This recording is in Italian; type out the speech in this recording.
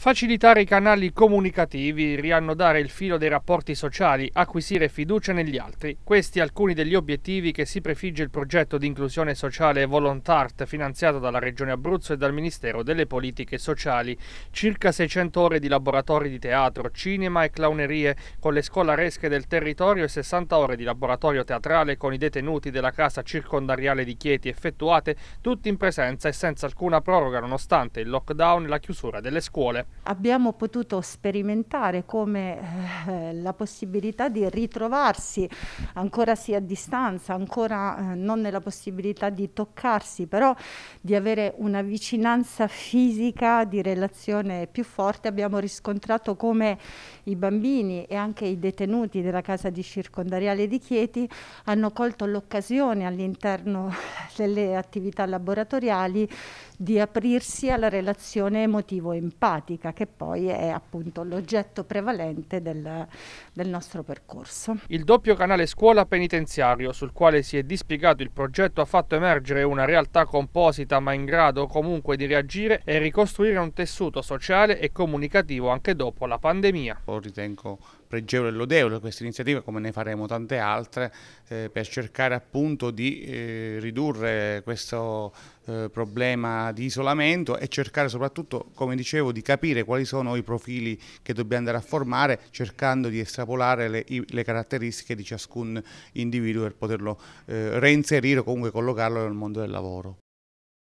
Facilitare i canali comunicativi, riannodare il filo dei rapporti sociali, acquisire fiducia negli altri, questi alcuni degli obiettivi che si prefigge il progetto di inclusione sociale Volontart finanziato dalla Regione Abruzzo e dal Ministero delle Politiche Sociali. Circa 600 ore di laboratori di teatro, cinema e clownerie con le scolaresche del territorio e 60 ore di laboratorio teatrale con i detenuti della casa circondariale di Chieti effettuate tutti in presenza e senza alcuna proroga nonostante il lockdown e la chiusura delle scuole abbiamo potuto sperimentare come eh, la possibilità di ritrovarsi ancora sì a distanza, ancora eh, non nella possibilità di toccarsi, però di avere una vicinanza fisica di relazione più forte, abbiamo riscontrato come i bambini e anche i detenuti della casa di circondariale di Chieti hanno colto l'occasione all'interno nelle attività laboratoriali di aprirsi alla relazione emotivo-empatica che poi è appunto l'oggetto prevalente del, del nostro percorso. Il doppio canale scuola penitenziario sul quale si è dispiegato il progetto ha fatto emergere una realtà composita ma in grado comunque di reagire e ricostruire un tessuto sociale e comunicativo anche dopo la pandemia. Lo ritengo pregevole e lodevole questa iniziativa come ne faremo tante altre eh, per cercare appunto di eh, ridurre porre questo eh, problema di isolamento e cercare soprattutto, come dicevo, di capire quali sono i profili che dobbiamo andare a formare cercando di estrapolare le, le caratteristiche di ciascun individuo per poterlo eh, reinserire o comunque collocarlo nel mondo del lavoro.